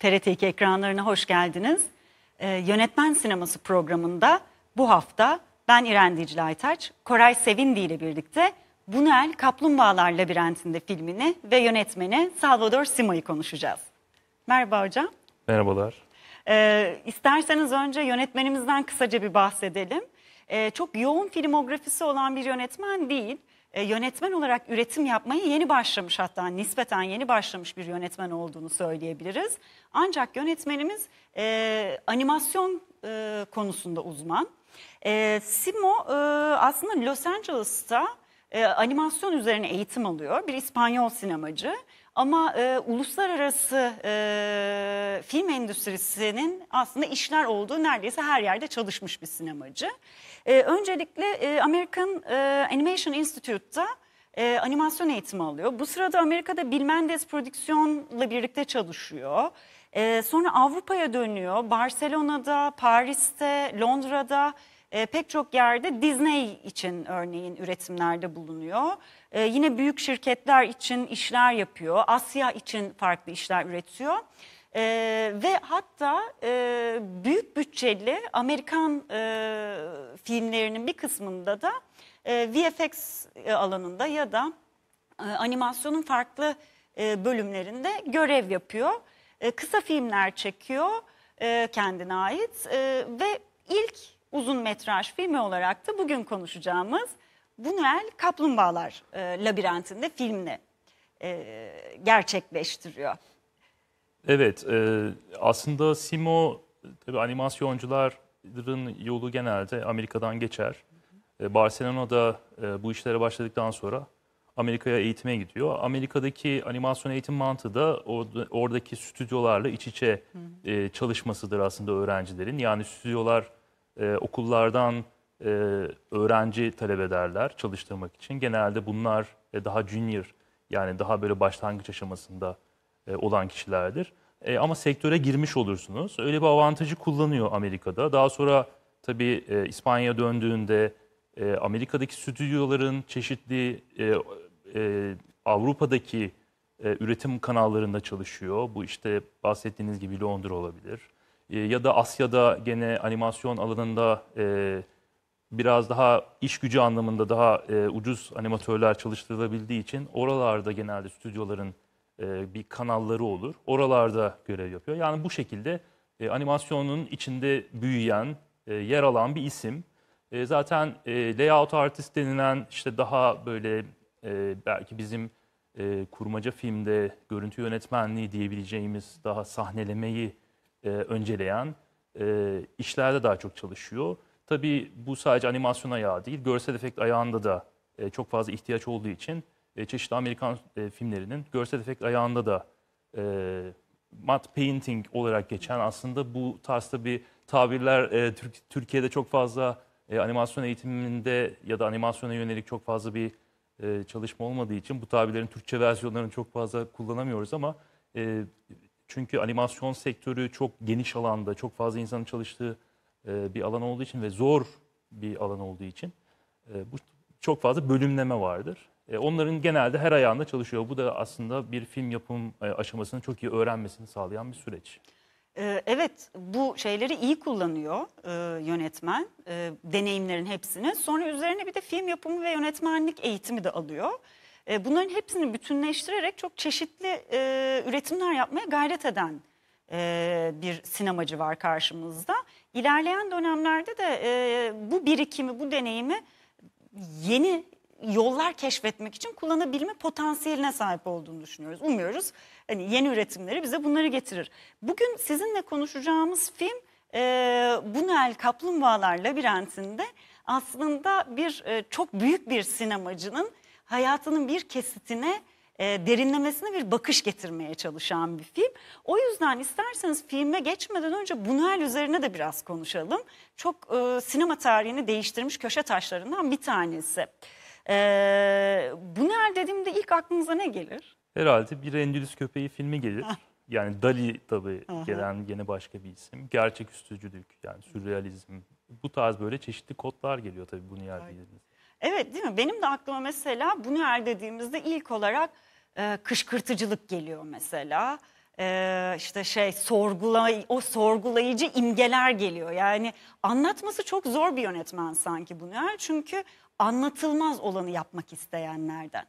TRT2 ekranlarına hoş geldiniz. Ee, Yönetmen Sineması programında bu hafta ben İren Dicle Aytaç, Koray Sevindi ile birlikte Bunel Kaplumbağalar Labirentinde filmini ve yönetmeni Salvador Sima'yı konuşacağız. Merhaba hocam. Merhabalar. Ee, isterseniz önce yönetmenimizden kısaca bir bahsedelim. Ee, çok yoğun filmografisi olan bir yönetmen değil e, yönetmen olarak üretim yapmayı yeni başlamış hatta nispeten yeni başlamış bir yönetmen olduğunu söyleyebiliriz. Ancak yönetmenimiz e, animasyon e, konusunda uzman. E, Simo e, aslında Los Angeles'ta e, animasyon üzerine eğitim alıyor. Bir İspanyol sinemacı. Ama e, uluslararası e, film endüstrisinin aslında işler olduğu neredeyse her yerde çalışmış bir sinemacı. E, öncelikle e, American e, Animation Institute'da e, animasyon eğitimi alıyor. Bu sırada Amerika'da Bill Mendes prodüksiyonla birlikte çalışıyor. E, sonra Avrupa'ya dönüyor. Barcelona'da, Paris'te, Londra'da e, pek çok yerde Disney için örneğin üretimlerde bulunuyor. E, yine büyük şirketler için işler yapıyor. Asya için farklı işler üretiyor. E, ve hatta e, büyük bütçeli Amerikan e, filmlerinin bir kısmında da e, VFX e, alanında ya da e, animasyonun farklı e, bölümlerinde görev yapıyor. E, kısa filmler çekiyor e, kendine ait e, ve ilk uzun metraj filmi olarak da bugün konuşacağımız Bunuel Kaplumbağalar e, Labirentinde filmini e, gerçekleştiriyor. Evet, e, aslında Simo tabii animasyoncuların yolu genelde Amerika'dan geçer. E, Barcelona'da e, bu işlere başladıktan sonra Amerika'ya eğitime gidiyor. Amerika'daki animasyon eğitim mantığı da oradaki stüdyolarla iç içe e, çalışmasıdır aslında öğrencilerin. Yani stüdyolar e, okullardan e, öğrenci talep ederler çalıştırmak için. Genelde bunlar e, daha junior yani daha böyle başlangıç aşamasında e, olan kişilerdir. E, ama sektöre girmiş olursunuz. Öyle bir avantajı kullanıyor Amerika'da. Daha sonra tabii e, İspanya'ya döndüğünde e, Amerika'daki stüdyoların çeşitli e, e, Avrupa'daki e, üretim kanallarında çalışıyor. Bu işte bahsettiğiniz gibi Londra olabilir. E, ya da Asya'da gene animasyon alanında e, biraz daha iş gücü anlamında daha e, ucuz animatörler çalıştırılabildiği için oralarda genelde stüdyoların e, bir kanalları olur. Oralarda görev yapıyor. Yani bu şekilde e, animasyonun içinde büyüyen, e, yer alan bir isim. zaten layout artist denilen işte daha böyle belki bizim kurmaca filmde görüntü yönetmenliği diyebileceğimiz daha sahnelemeyi e, önceleyen işlerde daha çok çalışıyor. Tabii bu sadece animasyon ayağı değil, görsel efekt ayağında da çok fazla ihtiyaç olduğu için e, çeşitli Amerikan e, filmlerinin görsel efekt ayağında da e, matte painting olarak geçen aslında bu tarzda bir tabirler e, Türk, Türkiye'de çok fazla e, animasyon eğitiminde ya da animasyona yönelik çok fazla bir e, çalışma olmadığı için bu tabirlerin Türkçe versiyonlarını çok fazla kullanamıyoruz ama e, çünkü animasyon sektörü çok geniş alanda çok fazla insanın çalıştığı e, bir alan olduğu için ve zor bir alan olduğu için e, bu çok fazla bölümleme vardır. E, onların genelde her ayağında çalışıyor. Bu da aslında bir film yapım e, aşamasını çok iyi öğrenmesini sağlayan bir süreç. E, evet, bu şeyleri iyi kullanıyor yönetmen, deneyimlerin hepsini. Sonra üzerine bir de film yapımı ve yönetmenlik eğitimi de alıyor. bunların hepsini bütünleştirerek çok çeşitli üretimler yapmaya gayret eden bir sinemacı var karşımızda. İlerleyen dönemlerde de bu birikimi, bu deneyimi yeni yollar keşfetmek için kullanabilme potansiyeline sahip olduğunu düşünüyoruz. Umuyoruz hani yeni üretimleri bize bunları getirir. Bugün sizinle konuşacağımız film e, Bunuel Kaplumbağalar Labirentinde aslında bir e, çok büyük bir sinemacının hayatının bir kesitine e, derinlemesine bir bakış getirmeye çalışan bir film. O yüzden isterseniz filme geçmeden önce Bunuel üzerine de biraz konuşalım. Çok e, sinema tarihini değiştirmiş köşe taşlarından bir tanesi. Ee, bu nerede dediğimde ilk aklınıza ne gelir? Herhalde bir Endülüs köpeği filmi gelir. yani Dali tabi gelen gene başka bir isim. Gerçek yani sürrealizm. Bu tarz böyle çeşitli kodlar geliyor tabii bunu yer Evet değil mi? Benim de aklıma mesela bu yer dediğimizde ilk olarak e, kışkırtıcılık geliyor mesela e, işte şey sorgula o sorgulayıcı imgeler geliyor. Yani anlatması çok zor bir yönetmen sanki bunu. Çünkü anlatılmaz olanı yapmak isteyenlerden.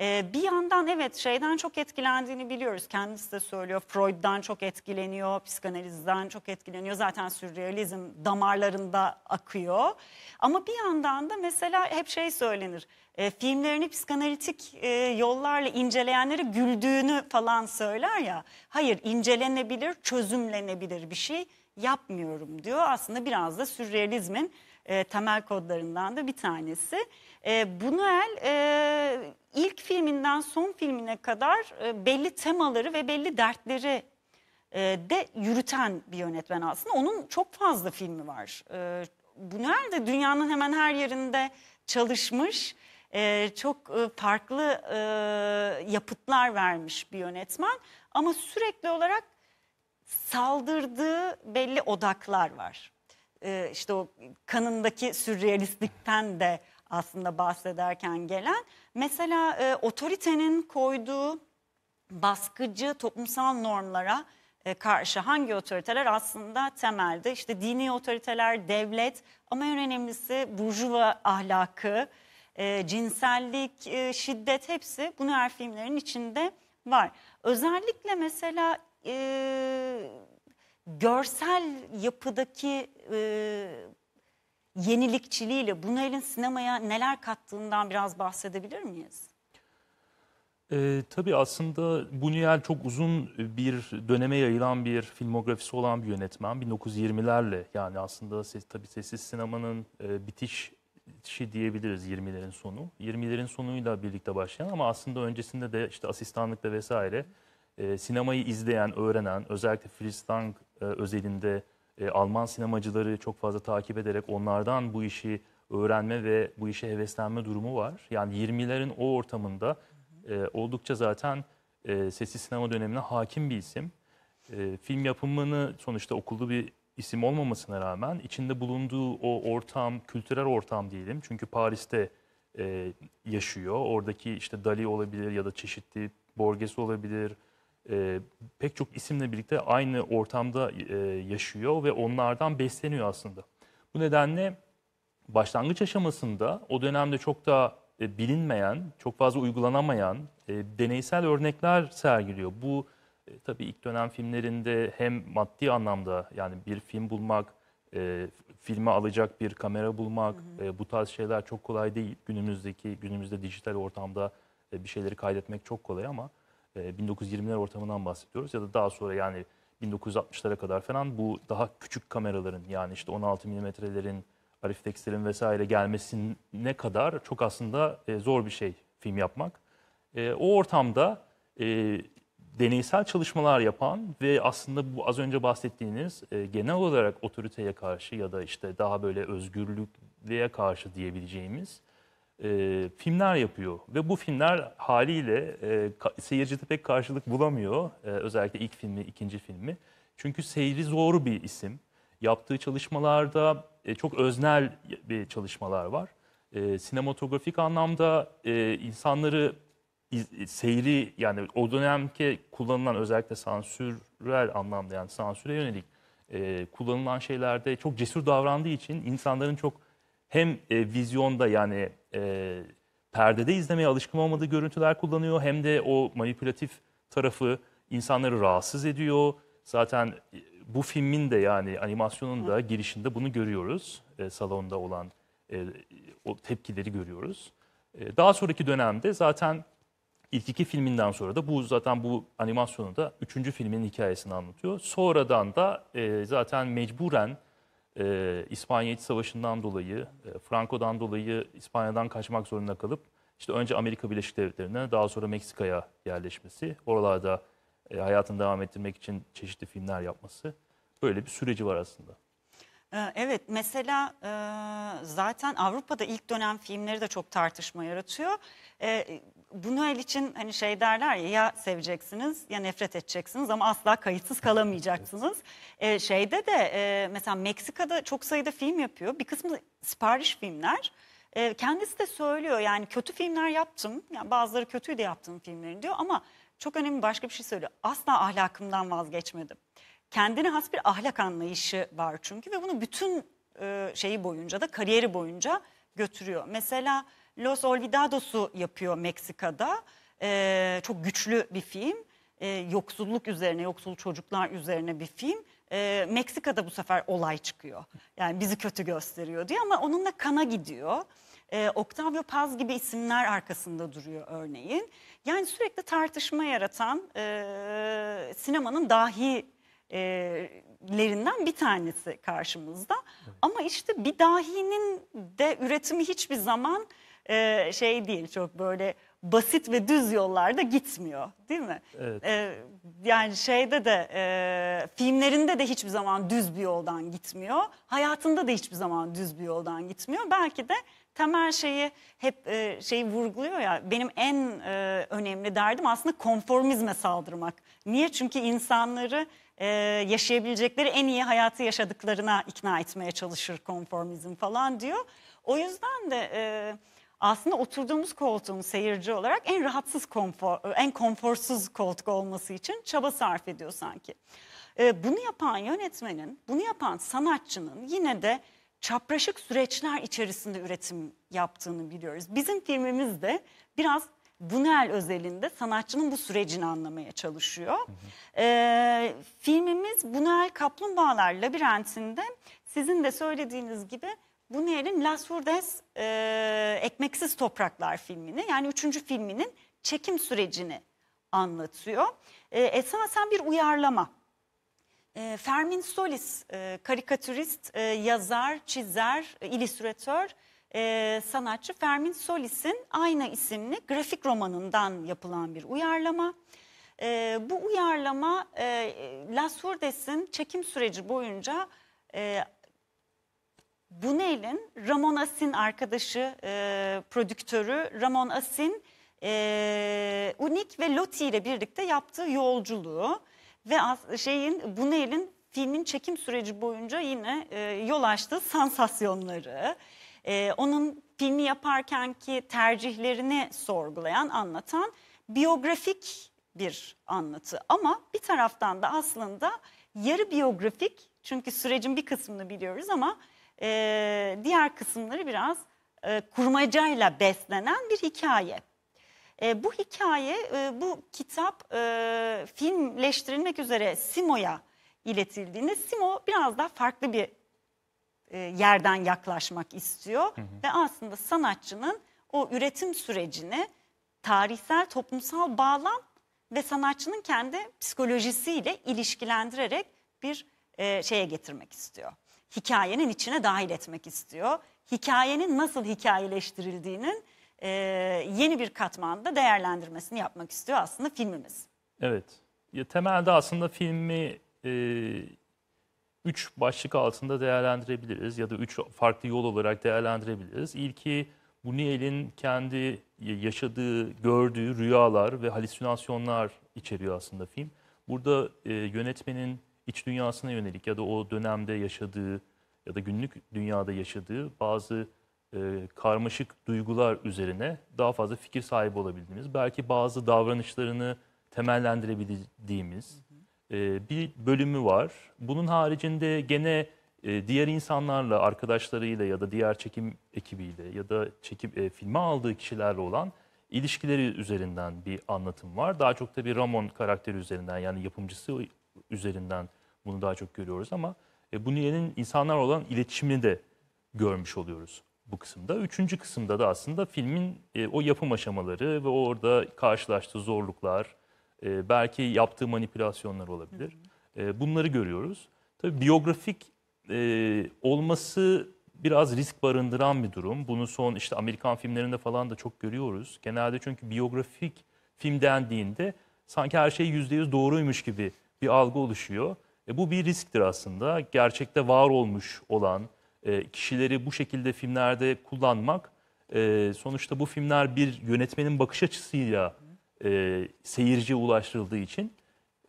Ee, bir yandan evet şeyden çok etkilendiğini biliyoruz. Kendisi de söylüyor. Freud'dan çok etkileniyor, psikanalizden çok etkileniyor. Zaten sürrealizm damarlarında akıyor. Ama bir yandan da mesela hep şey söylenir. E, filmlerini psikanalitik e, yollarla inceleyenleri güldüğünü falan söyler ya. Hayır incelenebilir, çözümlenebilir bir şey yapmıyorum diyor. Aslında biraz da sürrealizmin e, temel kodlarından da bir tanesi. E, Bunuel e, ilk filminden son filmine kadar e, belli temaları ve belli dertleri e, de yürüten bir yönetmen aslında. Onun çok fazla filmi var. E, Bunuel de dünyanın hemen her yerinde çalışmış. Ee, çok e, farklı e, yapıtlar vermiş bir yönetmen ama sürekli olarak saldırdığı belli odaklar var. Ee, işte o kanındaki sürrealistlikten de aslında bahsederken gelen. Mesela e, otoritenin koyduğu baskıcı toplumsal normlara e, karşı hangi otoriteler aslında temelde işte dini otoriteler, devlet ama en önemlisi burjuva ahlakı, e, cinsellik, e, şiddet hepsi bunu her filmlerin içinde var. Özellikle mesela e, görsel yapıdaki e, yenilikçiliğiyle Bunel'in sinemaya neler kattığından biraz bahsedebilir miyiz? E, tabii aslında Buñuel çok uzun bir döneme yayılan bir filmografisi olan bir yönetmen. 1920'lerle yani aslında ses, tabii sessiz sinemanın e, bitiş şey diyebiliriz 20'lerin sonu. 20'lerin sonuyla birlikte başlayan ama aslında öncesinde de işte asistanlıkta vesaire e, sinemayı izleyen, öğrenen, özellikle Fritz Lang e, özelinde e, Alman sinemacıları çok fazla takip ederek onlardan bu işi öğrenme ve bu işe heveslenme durumu var. Yani 20'lerin o ortamında e, oldukça zaten sesli sinema dönemine hakim bir isim. film yapımını sonuçta okulda bir isim olmamasına rağmen içinde bulunduğu o ortam, kültürel ortam diyelim. Çünkü Paris'te yaşıyor. Oradaki işte Dali olabilir ya da çeşitli Borges olabilir, e, pek çok isimle birlikte aynı ortamda e, yaşıyor ve onlardan besleniyor aslında. Bu nedenle başlangıç aşamasında o dönemde çok da e, bilinmeyen, çok fazla uygulanamayan e, deneysel örnekler sergiliyor. Bu e, tabii ilk dönem filmlerinde hem maddi anlamda yani bir film bulmak, e, filme alacak bir kamera bulmak, hı hı. E, bu tarz şeyler çok kolay değil. Günümüzdeki, günümüzde dijital ortamda e, bir şeyleri kaydetmek çok kolay ama 1920'ler e, ortamından bahsediyoruz ya da daha sonra yani 1960'lara kadar falan bu daha küçük kameraların yani işte 16 milimetrelerin, Arif Tekstil'in vesaire gelmesine kadar çok aslında e, zor bir şey film yapmak. E, o ortamda deneysel çalışmalar yapan ve aslında bu az önce bahsettiğiniz genel olarak otoriteye karşı ya da işte daha böyle özgürlüğe karşı diyebileceğimiz e, filmler yapıyor ve bu filmler haliyle e, seyircide pek karşılık bulamıyor. E, özellikle ilk filmi, ikinci filmi. Çünkü seyri zor bir isim. Yaptığı çalışmalarda e, çok öznel bir çalışmalar var. E, sinematografik anlamda e, insanları iz, e, seyri yani o dönemki kullanılan özellikle sansürel anlamda yani sansüre yönelik e, kullanılan şeylerde çok cesur davrandığı için insanların çok hem e, vizyonda yani e, perdede izlemeye alışkın olmadığı görüntüler kullanıyor hem de o manipülatif tarafı insanları rahatsız ediyor. Zaten e, bu filmin de yani animasyonun da girişinde bunu görüyoruz. E, salonda olan e, o tepkileri görüyoruz. E, daha sonraki dönemde zaten ilk iki filminden sonra da bu zaten bu animasyonu da üçüncü filmin hikayesini anlatıyor. Sonradan da e, zaten mecburen e, İspanya İç Savaşı'ndan dolayı, e, Franco'dan dolayı İspanya'dan kaçmak zorunda kalıp işte önce Amerika Birleşik Devletleri'ne daha sonra Meksika'ya yerleşmesi, oralarda e, hayatını devam ettirmek için çeşitli filmler yapması böyle bir süreci var aslında. E, evet mesela e, zaten Avrupa'da ilk dönem filmleri de çok tartışma yaratıyor. E, bunu el için hani şey derler ya ya seveceksiniz ya nefret edeceksiniz ama asla kayıtsız kalamayacaksınız. Ee, şeyde de e, mesela Meksika'da çok sayıda film yapıyor. Bir kısmı sipariş filmler. E, kendisi de söylüyor yani kötü filmler yaptım. Yani bazıları de yaptığım filmlerin diyor ama çok önemli başka bir şey söylüyor. Asla ahlakımdan vazgeçmedim. Kendine has bir ahlak anlayışı var çünkü ve bunu bütün e, şeyi boyunca da kariyeri boyunca götürüyor. Mesela Los Olvidados'u yapıyor Meksika'da. Ee, çok güçlü bir film. Ee, yoksulluk üzerine, yoksul çocuklar üzerine bir film. Ee, Meksika'da bu sefer olay çıkıyor. Yani bizi kötü gösteriyor diyor ama onunla kana gidiyor. Ee, Octavio Paz gibi isimler arkasında duruyor örneğin. Yani sürekli tartışma yaratan e, sinemanın dahi ee, lerinden bir tanesi karşımızda. Evet. Ama işte bir dahinin de üretimi hiçbir zaman e, şey değil çok böyle basit ve düz yollarda gitmiyor değil mi? Evet. E, yani şeyde de e, filmlerinde de hiçbir zaman düz bir yoldan gitmiyor. Hayatında da hiçbir zaman düz bir yoldan gitmiyor. Belki de temel şeyi hep e, şeyi vurguluyor ya benim en e, önemli derdim aslında konformizme saldırmak. Niye? Çünkü insanları e, yaşayabilecekleri en iyi hayatı yaşadıklarına ikna etmeye çalışır konformizm falan diyor. O yüzden de... E, aslında oturduğumuz koltuğun seyirci olarak en rahatsız konfor, en konforsuz koltuk olması için çaba sarf ediyor sanki. Ee, bunu yapan yönetmenin, bunu yapan sanatçının yine de çapraşık süreçler içerisinde üretim yaptığını biliyoruz. Bizim filmimiz de biraz Bunel özelinde sanatçının bu sürecini anlamaya çalışıyor. Hı hı. Ee, filmimiz Bunel Kaplumbağalar Labirentinde sizin de söylediğiniz gibi Buñuel'in Las Urdes e, Ekmeksiz Topraklar filmini yani üçüncü filminin çekim sürecini anlatıyor. E, esasen bir uyarlama. E, Fermin Solis e, karikatürist, e, yazar, çizer, e, illüstratör, e, sanatçı Fermin Solis'in aynı isimli grafik romanından yapılan bir uyarlama. E, bu uyarlama e, Las Urdes'in çekim süreci boyunca e, Bunel'in Ramon Asin arkadaşı, e, prodüktörü Ramon Asin, e, Unik ve Loti ile birlikte yaptığı yolculuğu ve as, şeyin Bunel'in filmin çekim süreci boyunca yine e, yol açtığı sansasyonları, e, onun filmi yaparken ki tercihlerini sorgulayan, anlatan biyografik bir anlatı. Ama bir taraftan da aslında yarı biyografik çünkü sürecin bir kısmını biliyoruz ama e, diğer kısımları biraz e, kurmacayla beslenen bir hikaye. E, bu hikaye, e, bu kitap e, filmleştirilmek üzere Simo'ya iletildiğinde Simo biraz daha farklı bir e, yerden yaklaşmak istiyor. Hı hı. Ve aslında sanatçının o üretim sürecini tarihsel, toplumsal bağlam ve sanatçının kendi psikolojisiyle ilişkilendirerek bir e, şeye getirmek istiyor. Hikayenin içine dahil etmek istiyor. Hikayenin nasıl hikayeleştirildiğinin e, yeni bir katmanda değerlendirmesini yapmak istiyor aslında filmimiz. Evet. Ya, temelde aslında filmi e, üç başlık altında değerlendirebiliriz ya da üç farklı yol olarak değerlendirebiliriz. İlki Buniel'in kendi yaşadığı, gördüğü rüyalar ve halüsinasyonlar içeriyor aslında film. Burada e, yönetmenin iç dünyasına yönelik ya da o dönemde yaşadığı ya da günlük dünyada yaşadığı bazı e, karmaşık duygular üzerine daha fazla fikir sahibi olabildiğimiz, belki bazı davranışlarını temellendirebildiğimiz e, bir bölümü var. Bunun haricinde gene e, diğer insanlarla, arkadaşlarıyla ya da diğer çekim ekibiyle ya da çekim e, filme aldığı kişilerle olan ilişkileri üzerinden bir anlatım var. Daha çok da bir Ramon karakteri üzerinden yani yapımcısı üzerinden bunu daha çok görüyoruz ama e, bu niyenin insanlar olan iletişimini de görmüş oluyoruz bu kısımda. Üçüncü kısımda da aslında filmin e, o yapım aşamaları ve orada karşılaştığı zorluklar, e, belki yaptığı manipülasyonlar olabilir. Hı hı. E, bunları görüyoruz. Tabii biyografik e, olması biraz risk barındıran bir durum. Bunu son işte Amerikan filmlerinde falan da çok görüyoruz. Genelde çünkü biyografik film dendiğinde sanki her şey %100 doğruymuş gibi bir algı oluşuyor. E, bu bir risktir aslında. Gerçekte var olmuş olan e, kişileri bu şekilde filmlerde kullanmak e, sonuçta bu filmler bir yönetmenin bakış açısıyla e, seyirciye ulaştırıldığı için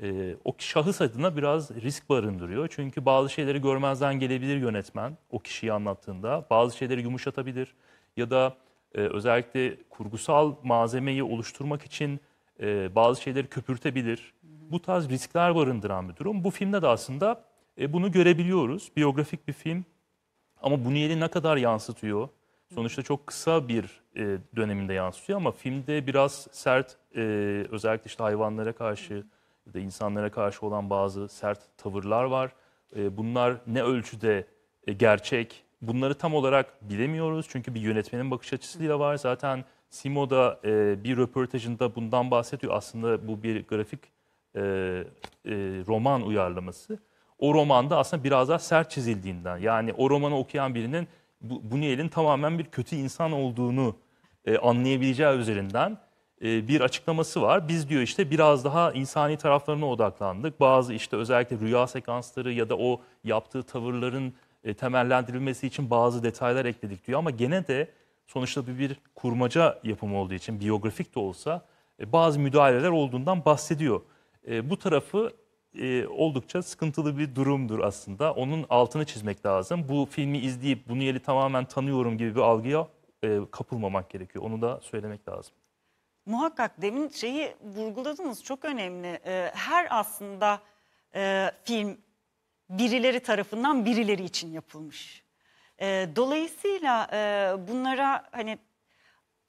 e, o şahıs adına biraz risk barındırıyor. Çünkü bazı şeyleri görmezden gelebilir yönetmen o kişiyi anlattığında. Bazı şeyleri yumuşatabilir ya da e, özellikle kurgusal malzemeyi oluşturmak için e, bazı şeyleri köpürtebilir bu tarz riskler barındıran bir durum. Bu filmde de aslında e, bunu görebiliyoruz. Biyografik bir film ama bu niyeti ne kadar yansıtıyor? Sonuçta çok kısa bir e, döneminde yansıtıyor ama filmde biraz sert e, özellikle işte hayvanlara karşı ya da insanlara karşı olan bazı sert tavırlar var. E, bunlar ne ölçüde e, gerçek bunları tam olarak bilemiyoruz. Çünkü bir yönetmenin bakış açısıyla var. Zaten Simo'da e, bir röportajında bundan bahsediyor. Aslında bu bir grafik e, e, roman uyarlaması. O romanda aslında biraz daha sert çizildiğinden yani o romanı okuyan birinin bu, Buñuel'in tamamen bir kötü insan olduğunu e, anlayabileceği üzerinden e, bir açıklaması var. Biz diyor işte biraz daha insani taraflarına odaklandık. Bazı işte özellikle rüya sekansları ya da o yaptığı tavırların e, temellendirilmesi için bazı detaylar ekledik diyor. Ama gene de sonuçta bir, bir kurmaca yapımı olduğu için biyografik de olsa e, bazı müdahaleler olduğundan bahsediyor e, bu tarafı e, oldukça sıkıntılı bir durumdur aslında. Onun altını çizmek lazım. Bu filmi izleyip bunu yeli tamamen tanıyorum gibi bir algıya e, kapılmamak gerekiyor. Onu da söylemek lazım. Muhakkak demin şeyi vurguladınız çok önemli. E, her aslında e, film birileri tarafından birileri için yapılmış. E, dolayısıyla e, bunlara hani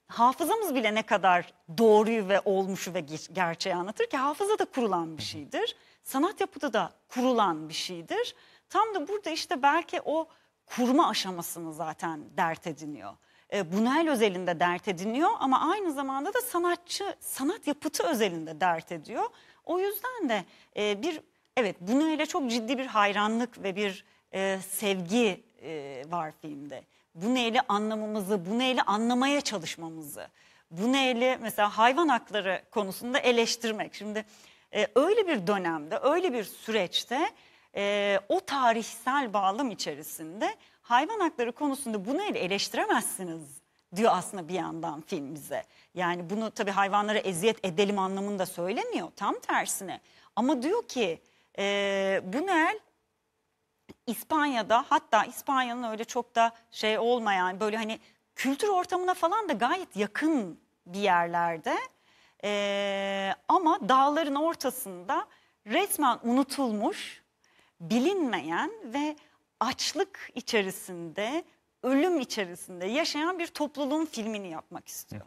hafızamız bile ne kadar doğruyu ve olmuşu ve gerçeği anlatır ki hafıza da kurulan bir şeydir. Sanat yapıda da kurulan bir şeydir. Tam da burada işte belki o kurma aşamasını zaten dert ediniyor. E, Bunel özelinde dert ediniyor ama aynı zamanda da sanatçı, sanat yapıtı özelinde dert ediyor. O yüzden de e, bir, evet Bunel'e çok ciddi bir hayranlık ve bir e, sevgi e, var filmde bu neyle anlamamızı, bu neyle anlamaya çalışmamızı, bu neyle mesela hayvan hakları konusunda eleştirmek. Şimdi e, öyle bir dönemde, öyle bir süreçte e, o tarihsel bağlam içerisinde hayvan hakları konusunda bu neyle eleştiremezsiniz diyor aslında bir yandan film bize. Yani bunu tabii hayvanlara eziyet edelim anlamında söylemiyor. Tam tersine. Ama diyor ki e, bu Nel İspanya'da hatta İspanya'nın öyle çok da şey olmayan böyle hani kültür ortamına falan da gayet yakın bir yerlerde ee, ama dağların ortasında resmen unutulmuş, bilinmeyen ve açlık içerisinde, ölüm içerisinde yaşayan bir topluluğun filmini yapmak istiyor.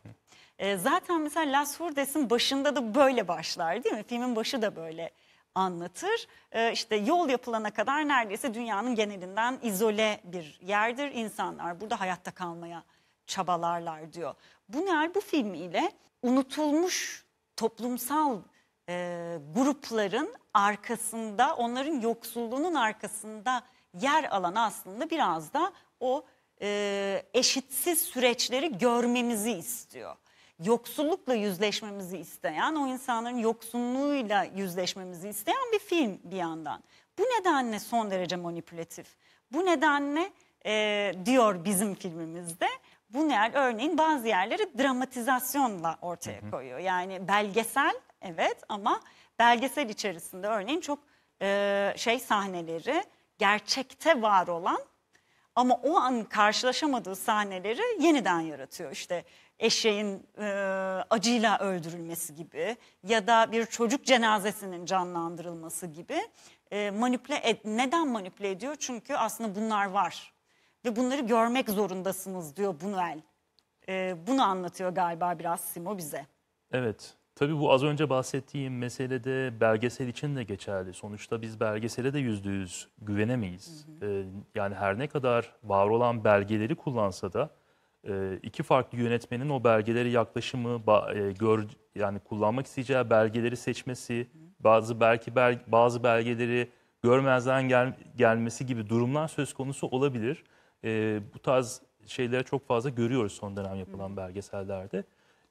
Ee, zaten mesela Las Hurdes'in başında da böyle başlar değil mi? Filmin başı da böyle anlatır. E, işte yol yapılana kadar neredeyse dünyanın genelinden izole bir yerdir. İnsanlar burada hayatta kalmaya çabalarlar diyor. Buner bu filmiyle unutulmuş toplumsal e, grupların arkasında, onların yoksulluğunun arkasında yer alan aslında biraz da o e, eşitsiz süreçleri görmemizi istiyor yoksullukla yüzleşmemizi isteyen, o insanların yoksunluğuyla yüzleşmemizi isteyen bir film bir yandan. Bu nedenle son derece manipülatif. Bu nedenle e, diyor bizim filmimizde bu neler? örneğin bazı yerleri dramatizasyonla ortaya koyuyor. Yani belgesel evet ama belgesel içerisinde örneğin çok e, şey sahneleri gerçekte var olan ama o an karşılaşamadığı sahneleri yeniden yaratıyor. İşte eşeğin e, acıyla öldürülmesi gibi ya da bir çocuk cenazesinin canlandırılması gibi e, manipüle ed neden manipüle ediyor? Çünkü aslında bunlar var ve bunları görmek zorundasınız diyor Bunuel. E, bunu anlatıyor galiba biraz Simo bize. Evet. Tabii bu az önce bahsettiğim meselede belgesel için de geçerli. Sonuçta biz belgesele de yüzde yüz güvenemeyiz. Hı hı. Ee, yani her ne kadar var olan belgeleri kullansa da ee, iki farklı yönetmenin o belgeleri yaklaşımı e, gör yani kullanmak isteyeceği belgeleri seçmesi bazı belki bazı belgeleri görmezden gel, gelmesi gibi durumlar söz konusu olabilir. E, bu tarz şeyleri çok fazla görüyoruz son dönem yapılan belgesellerde.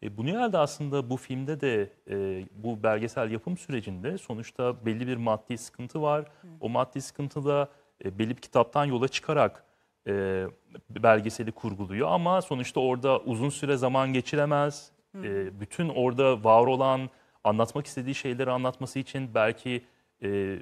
E, bunu herhalde aslında bu filmde de e, bu belgesel yapım sürecinde sonuçta belli bir maddi sıkıntı var. O maddi sıkıntı da e, belli bir kitaptan yola çıkarak e, belgeseli kurguluyor ama sonuçta orada uzun süre zaman geçiremez. E, bütün orada var olan anlatmak istediği şeyleri anlatması için belki e,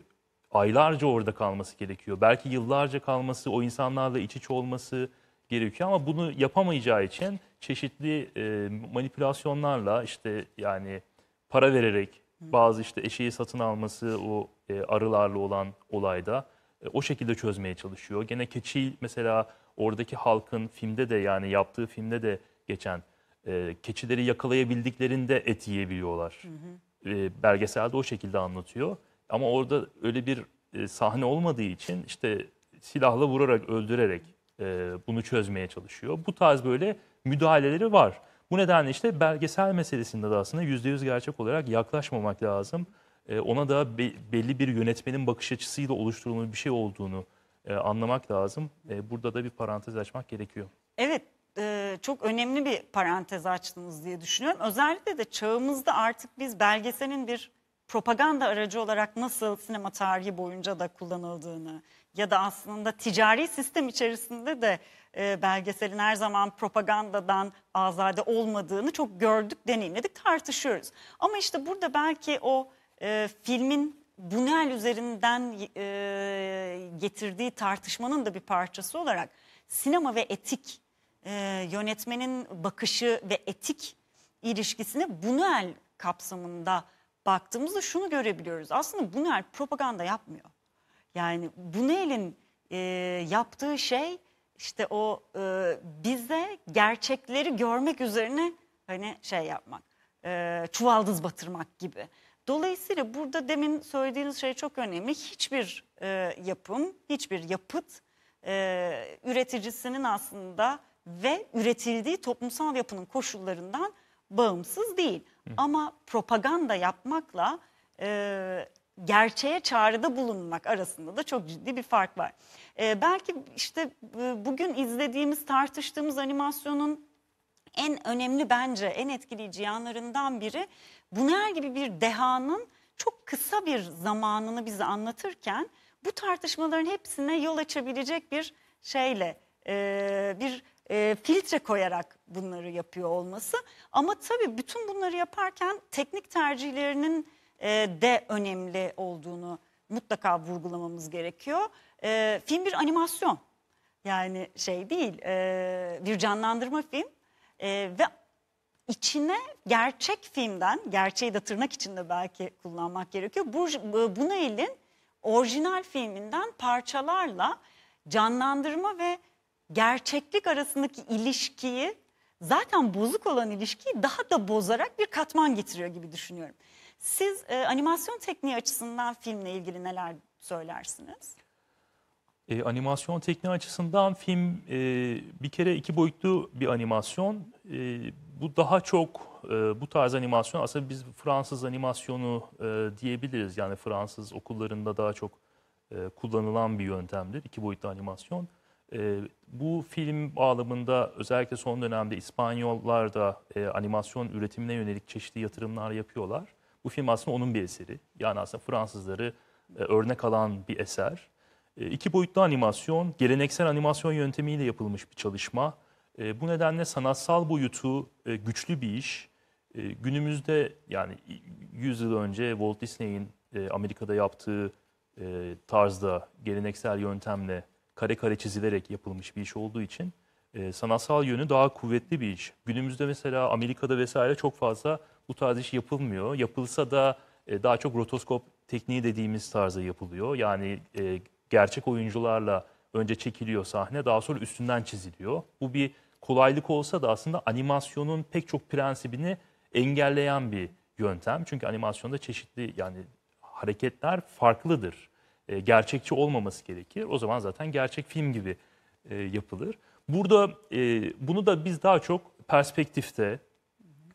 aylarca orada kalması gerekiyor. Belki yıllarca kalması, o insanlarla iç içe olması gerekiyor ama bunu yapamayacağı için çeşitli e, manipülasyonlarla işte yani para vererek bazı işte eşeği satın alması o e, arılarla olan olayda e, o şekilde çözmeye çalışıyor. Gene keçi mesela oradaki halkın filmde de yani yaptığı filmde de geçen e, keçileri yakalayabildiklerinde et yiyebiliyorlar. E, belgeselde o şekilde anlatıyor. Ama orada öyle bir e, sahne olmadığı için işte silahla vurarak öldürerek e, bunu çözmeye çalışıyor. Bu tarz böyle müdahaleleri var. Bu nedenle işte belgesel meselesinde de aslında %100 gerçek olarak yaklaşmamak lazım. E, ona da belli bir yönetmenin bakış açısıyla oluşturulmuş bir şey olduğunu e, anlamak lazım. E, burada da bir parantez açmak gerekiyor. Evet çok önemli bir parantez açtınız diye düşünüyorum. Özellikle de çağımızda artık biz belgeselin bir propaganda aracı olarak nasıl sinema tarihi boyunca da kullanıldığını ya da aslında ticari sistem içerisinde de belgeselin her zaman propagandadan azade olmadığını çok gördük, deneyimledik, tartışıyoruz. Ama işte burada belki o e, filmin Bunel üzerinden e, getirdiği tartışmanın da bir parçası olarak sinema ve etik e, yönetmenin bakışı ve etik ilişkisine Bunel kapsamında baktığımızda şunu görebiliyoruz. Aslında Bunel propaganda yapmıyor. Yani Bunel'in e, yaptığı şey işte o e, bize gerçekleri görmek üzerine hani şey yapmak, e, çuvaldız batırmak gibi. Dolayısıyla burada demin söylediğiniz şey çok önemli. Hiçbir e, yapım, hiçbir yapıt e, üreticisinin aslında ve üretildiği toplumsal yapının koşullarından bağımsız değil. Hı. Ama propaganda yapmakla e, gerçeğe çağrıda bulunmak arasında da çok ciddi bir fark var. E, belki işte e, bugün izlediğimiz, tartıştığımız animasyonun en önemli bence en etkileyici yanlarından biri Buner gibi bir dehanın çok kısa bir zamanını bize anlatırken bu tartışmaların hepsine yol açabilecek bir şeyle e, bir e, filtre koyarak bunları yapıyor olması. Ama tabii bütün bunları yaparken teknik tercihlerinin e, de önemli olduğunu mutlaka vurgulamamız gerekiyor. E, film bir animasyon yani şey değil e, bir canlandırma film e, ve içine gerçek filmden, gerçeği de tırnak içinde belki kullanmak gerekiyor. Bu, bu orijinal filminden parçalarla canlandırma ve gerçeklik arasındaki ilişkiyi zaten bozuk olan ilişkiyi daha da bozarak bir katman getiriyor gibi düşünüyorum. Siz e, animasyon tekniği açısından filmle ilgili neler söylersiniz? E, animasyon tekniği açısından film e, bir kere iki boyutlu bir animasyon. E, bu daha çok e, bu tarz animasyon aslında biz Fransız animasyonu e, diyebiliriz. Yani Fransız okullarında daha çok e, kullanılan bir yöntemdir iki boyutlu animasyon. E, bu film bağlamında özellikle son dönemde İspanyollar da e, animasyon üretimine yönelik çeşitli yatırımlar yapıyorlar. Bu film aslında onun bir eseri. Yani aslında Fransızları e, örnek alan bir eser. E, iki boyutlu animasyon, geleneksel animasyon yöntemiyle yapılmış bir çalışma e, bu nedenle sanatsal boyutu e, güçlü bir iş. E, günümüzde yani 100 yıl önce Walt Disney'in e, Amerika'da yaptığı e, tarzda geleneksel yöntemle kare kare çizilerek yapılmış bir iş olduğu için e, sanatsal yönü daha kuvvetli bir iş. Günümüzde mesela Amerika'da vesaire çok fazla bu tarz iş yapılmıyor. Yapılsa da e, daha çok rotoskop tekniği dediğimiz tarzda yapılıyor. Yani e, gerçek oyuncularla önce çekiliyor sahne daha sonra üstünden çiziliyor. Bu bir kolaylık olsa da aslında animasyonun pek çok prensibini engelleyen bir yöntem. Çünkü animasyonda çeşitli yani hareketler farklıdır. E, gerçekçi olmaması gerekir. O zaman zaten gerçek film gibi e, yapılır. Burada e, bunu da biz daha çok perspektifte,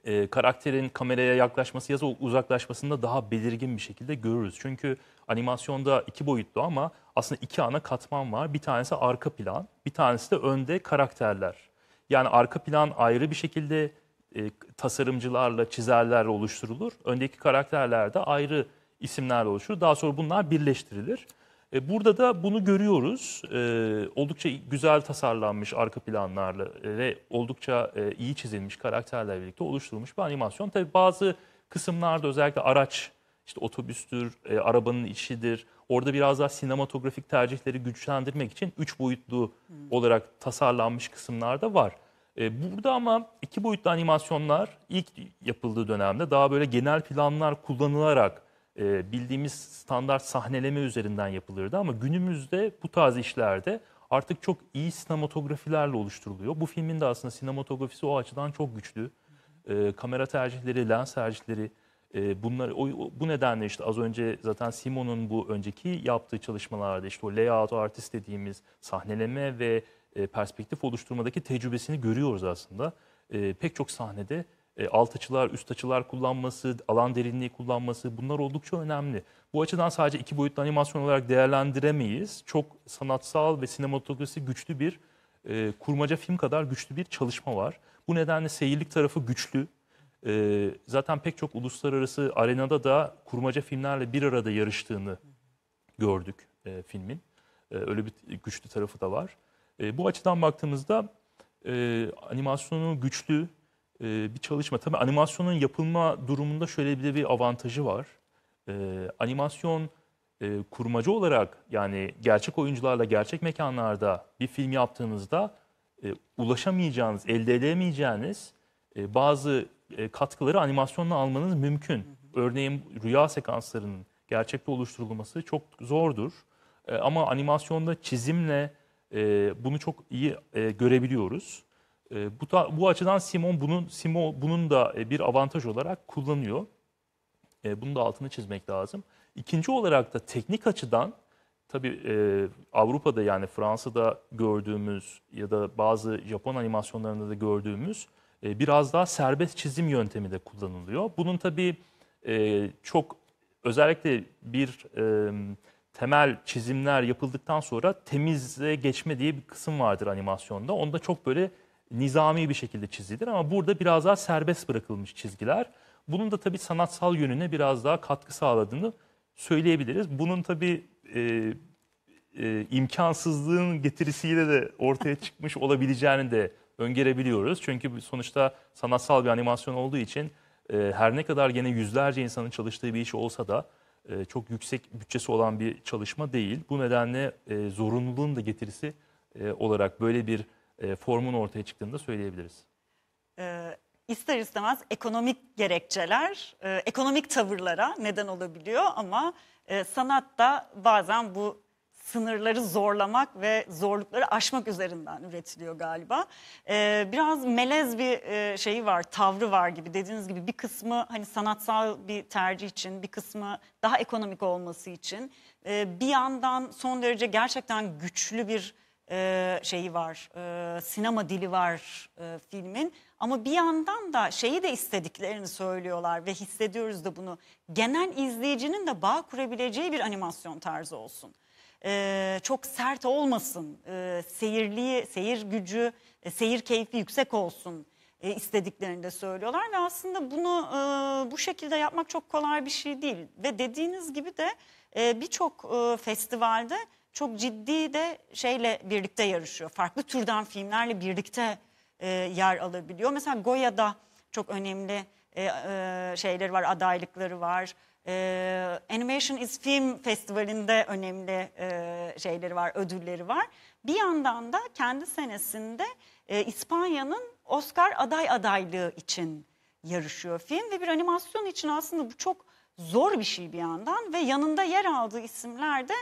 e, karakterin kameraya yaklaşması ya da uzaklaşmasında daha belirgin bir şekilde görürüz. Çünkü animasyonda iki boyutlu ama aslında iki ana katman var. Bir tanesi arka plan, bir tanesi de önde karakterler. Yani arka plan ayrı bir şekilde e, tasarımcılarla, çizerlerle oluşturulur. Öndeki karakterler de ayrı isimlerle oluşur. Daha sonra bunlar birleştirilir. E, burada da bunu görüyoruz. E, oldukça güzel tasarlanmış arka planlarla ve oldukça e, iyi çizilmiş karakterlerle birlikte oluşturulmuş bir animasyon. Tabii bazı kısımlarda özellikle araç işte otobüstür, e, arabanın içidir. Orada biraz daha sinematografik tercihleri güçlendirmek için üç boyutlu hmm. olarak tasarlanmış kısımlar da var. E, burada ama iki boyutlu animasyonlar ilk yapıldığı dönemde daha böyle genel planlar kullanılarak e, bildiğimiz standart sahneleme üzerinden yapılırdı. Ama günümüzde bu tarz işlerde artık çok iyi sinematografilerle oluşturuluyor. Bu filmin de aslında sinematografisi o açıdan çok güçlü. Hmm. E, kamera tercihleri, lens tercihleri e, bunlar o, bu nedenle işte az önce zaten Simon'un bu önceki yaptığı çalışmalarda işte o layout artist dediğimiz sahneleme ve e, perspektif oluşturmadaki tecrübesini görüyoruz aslında. Ee, pek çok sahnede e, alt açılar, üst açılar kullanması, alan derinliği kullanması bunlar oldukça önemli. Bu açıdan sadece iki boyutlu animasyon olarak değerlendiremeyiz. Çok sanatsal ve sinematografisi güçlü bir e, kurmaca film kadar güçlü bir çalışma var. Bu nedenle seyirlik tarafı güçlü, e, zaten pek çok uluslararası arenada da kurmaca filmlerle bir arada yarıştığını gördük e, filmin. E, öyle bir güçlü tarafı da var. E, bu açıdan baktığımızda e, animasyonu güçlü e, bir çalışma. Tabii animasyonun yapılma durumunda şöyle bir de bir avantajı var. E, animasyon e, kurmacı olarak yani gerçek oyuncularla gerçek mekanlarda bir film yaptığınızda e, ulaşamayacağınız, elde edemeyeceğiniz e, bazı e, katkıları animasyonla almanız mümkün. Örneğin rüya sekanslarının gerçekte oluşturulması çok zordur. E, ama animasyonda çizimle e, bunu çok iyi görebiliyoruz. bu, ta, bu açıdan Simon bunun Simon bunun da bir avantaj olarak kullanıyor. bunu da altını çizmek lazım. İkinci olarak da teknik açıdan tabii Avrupa'da yani Fransa'da gördüğümüz ya da bazı Japon animasyonlarında da gördüğümüz e, biraz daha serbest çizim yöntemi de kullanılıyor. Bunun tabii e, çok özellikle bir e, temel çizimler yapıldıktan sonra temize geçme diye bir kısım vardır animasyonda. Onda çok böyle nizami bir şekilde çizilir ama burada biraz daha serbest bırakılmış çizgiler. Bunun da tabii sanatsal yönüne biraz daha katkı sağladığını söyleyebiliriz. Bunun tabii e, e, imkansızlığın getirisiyle de ortaya çıkmış olabileceğini de öngörebiliyoruz. Çünkü sonuçta sanatsal bir animasyon olduğu için e, her ne kadar gene yüzlerce insanın çalıştığı bir iş olsa da e, çok yüksek bütçesi olan bir çalışma değil. Bu nedenle e, zorunluluğun da getirisi e, olarak böyle bir e, formun ortaya çıktığını da söyleyebiliriz. E, ister istemez ekonomik gerekçeler, e, ekonomik tavırlara neden olabiliyor ama e, sanat bazen bu sınırları zorlamak ve zorlukları aşmak üzerinden üretiliyor galiba. Ee, biraz melez bir e, şeyi var, tavrı var gibi. Dediğiniz gibi bir kısmı hani sanatsal bir tercih için, bir kısmı daha ekonomik olması için. Ee, bir yandan son derece gerçekten güçlü bir e, şeyi var, e, sinema dili var e, filmin. Ama bir yandan da şeyi de istediklerini söylüyorlar ve hissediyoruz da bunu. Genel izleyicinin de bağ kurabileceği bir animasyon tarzı olsun e, çok sert olmasın, e, seyirliği, seyir gücü, e, seyir keyfi yüksek olsun e, istediklerini de söylüyorlar. Ve aslında bunu e, bu şekilde yapmak çok kolay bir şey değil. Ve dediğiniz gibi de e, birçok e, festivalde çok ciddi de şeyle birlikte yarışıyor. Farklı türden filmlerle birlikte e, yer alabiliyor. Mesela Goya'da çok önemli e, e, şeyleri var, adaylıkları var. E, Animation is Film Festivali'nde önemli e, şeyleri var, ödülleri var. Bir yandan da kendi senesinde e, İspanya'nın Oscar aday adaylığı için yarışıyor film ve bir animasyon için aslında bu çok zor bir şey bir yandan ve yanında yer aldığı isimler de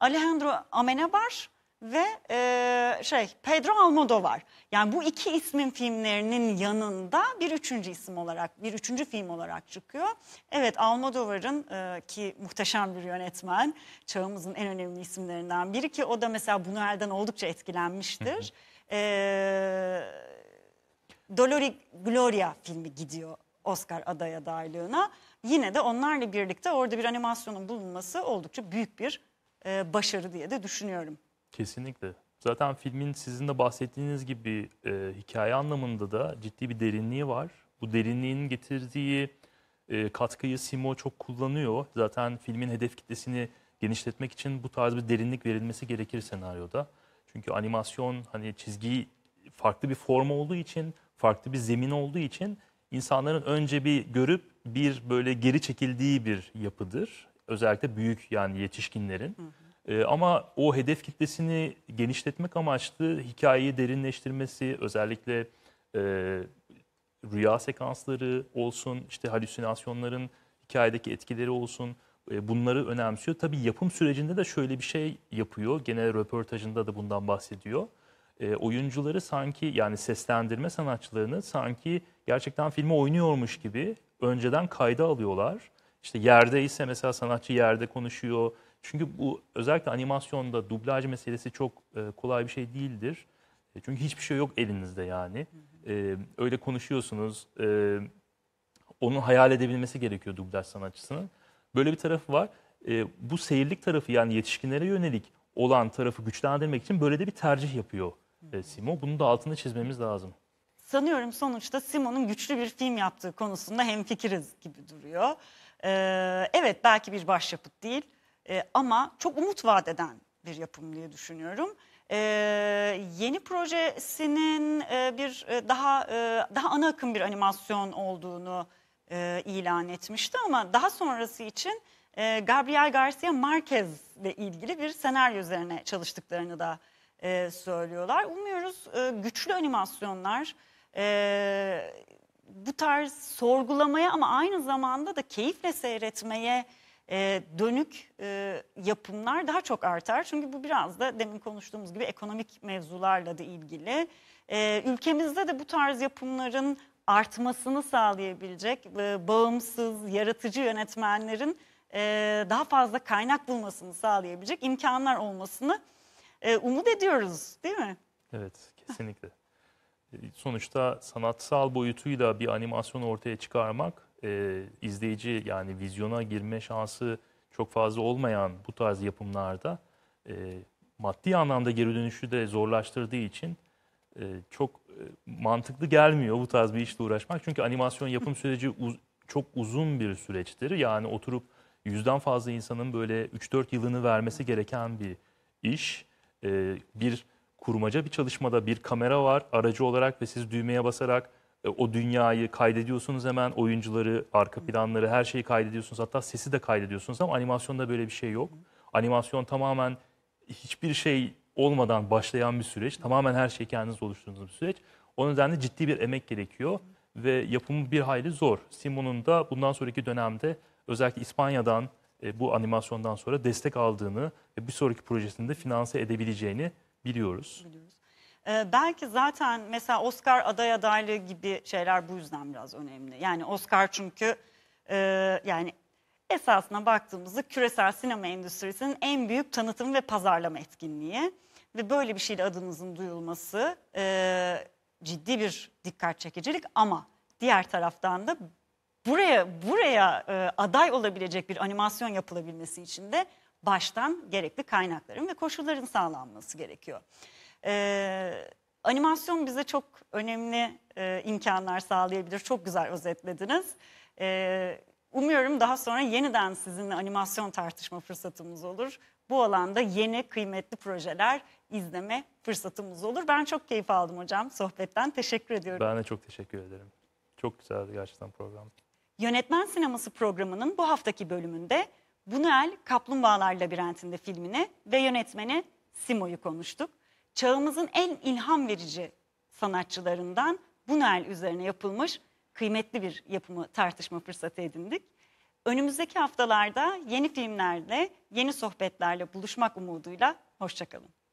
Alejandro Amenabar, ve e, şey Pedro Almodovar. Yani bu iki ismin filmlerinin yanında bir üçüncü isim olarak, bir üçüncü film olarak çıkıyor. Evet Almodovar'ın e, ki muhteşem bir yönetmen, çağımızın en önemli isimlerinden biri ki o da mesela bunu Bunuel'den oldukça etkilenmiştir. e, Dolori Gloria filmi gidiyor Oscar aday adaylığına. Yine de onlarla birlikte orada bir animasyonun bulunması oldukça büyük bir e, başarı diye de düşünüyorum. Kesinlikle. Zaten filmin sizin de bahsettiğiniz gibi e, hikaye anlamında da ciddi bir derinliği var. Bu derinliğin getirdiği e, katkıyı Simo çok kullanıyor. Zaten filmin hedef kitlesini genişletmek için bu tarz bir derinlik verilmesi gerekir senaryoda. Çünkü animasyon hani çizgi farklı bir form olduğu için, farklı bir zemin olduğu için insanların önce bir görüp bir böyle geri çekildiği bir yapıdır. Özellikle büyük yani yetişkinlerin. Hı hı. Ee, ama o hedef kitlesini genişletmek amaçlı hikayeyi derinleştirmesi, özellikle e, rüya sekansları olsun, işte halüsinasyonların hikayedeki etkileri olsun e, bunları önemsiyor. Tabii yapım sürecinde de şöyle bir şey yapıyor. genel röportajında da bundan bahsediyor. E, oyuncuları sanki yani seslendirme sanatçılarını sanki gerçekten filmi oynuyormuş gibi önceden kayda alıyorlar. İşte yerde ise mesela sanatçı yerde konuşuyor, çünkü bu özellikle animasyonda dublaj meselesi çok e, kolay bir şey değildir. E, çünkü hiçbir şey yok elinizde yani. E, öyle konuşuyorsunuz. E, onun hayal edebilmesi gerekiyor dublaj sanatçısının. Böyle bir tarafı var. bu seyirlik tarafı yani yetişkinlere yönelik olan tarafı güçlendirmek için böyle de bir tercih yapıyor e, Simo. Bunu da altında çizmemiz lazım. Sanıyorum sonuçta Simo'nun güçlü bir film yaptığı konusunda hemfikiriz gibi duruyor. Ee, evet belki bir başyapıt değil e, ama çok umut vaat eden bir yapım diye düşünüyorum. E, yeni projesinin e, bir e, daha e, daha ana akım bir animasyon olduğunu e, ilan etmişti ama daha sonrası için e, Gabriel Garcia Marquez ile ilgili bir senaryo üzerine çalıştıklarını da e, söylüyorlar. Umuyoruz e, güçlü animasyonlar e, bu tarz sorgulamaya ama aynı zamanda da keyifle seyretmeye e, dönük e, yapımlar daha çok artar. Çünkü bu biraz da demin konuştuğumuz gibi ekonomik mevzularla da ilgili. E, ülkemizde de bu tarz yapımların artmasını sağlayabilecek e, bağımsız, yaratıcı yönetmenlerin e, daha fazla kaynak bulmasını sağlayabilecek imkanlar olmasını e, umut ediyoruz değil mi? Evet kesinlikle. E, sonuçta sanatsal boyutuyla bir animasyon ortaya çıkarmak e, izleyici yani vizyona girme şansı çok fazla olmayan bu tarz yapımlarda e, maddi anlamda geri dönüşü de zorlaştırdığı için e, çok e, mantıklı gelmiyor bu tarz bir işle uğraşmak. Çünkü animasyon yapım süreci uz, çok uzun bir süreçtir. Yani oturup yüzden fazla insanın böyle 3-4 yılını vermesi gereken bir iş. E, bir kurmaca bir çalışmada bir kamera var aracı olarak ve siz düğmeye basarak e, o dünyayı kaydediyorsunuz hemen. Oyuncuları, arka planları, her şeyi kaydediyorsunuz. Hatta sesi de kaydediyorsunuz ama animasyonda böyle bir şey yok. Animasyon tamamen hiçbir şey olmadan başlayan bir süreç. Tamamen her şeyi kendiniz oluşturduğunuz bir süreç. O nedenle ciddi bir emek gerekiyor ve yapımı bir hayli zor. Simon'un da bundan sonraki dönemde özellikle İspanya'dan e, bu animasyondan sonra destek aldığını ve bir sonraki projesinde finanse edebileceğini biliyoruz. biliyoruz. Ee, belki zaten mesela Oscar aday adaylığı gibi şeyler bu yüzden biraz önemli. Yani Oscar çünkü e, yani esasına baktığımızda küresel sinema endüstrisinin en büyük tanıtım ve pazarlama etkinliği. Ve böyle bir şeyle adınızın duyulması e, ciddi bir dikkat çekicilik ama diğer taraftan da buraya buraya e, aday olabilecek bir animasyon yapılabilmesi için de baştan gerekli kaynakların ve koşulların sağlanması gerekiyor. Ee, animasyon bize çok önemli e, imkanlar sağlayabilir. Çok güzel özetlediniz. Ee, umuyorum daha sonra yeniden sizinle animasyon tartışma fırsatımız olur. Bu alanda yeni kıymetli projeler izleme fırsatımız olur. Ben çok keyif aldım hocam sohbetten. Teşekkür ediyorum. Ben de çok teşekkür ederim. Çok güzeldi gerçekten program. Yönetmen Sineması programının bu haftaki bölümünde Bunuel Kaplumbağalar Labirentinde filmini ve yönetmeni Simo'yu konuştuk çağımızın en ilham verici sanatçılarından Bunel üzerine yapılmış kıymetli bir yapımı tartışma fırsatı edindik. Önümüzdeki haftalarda yeni filmlerle, yeni sohbetlerle buluşmak umuduyla hoşçakalın.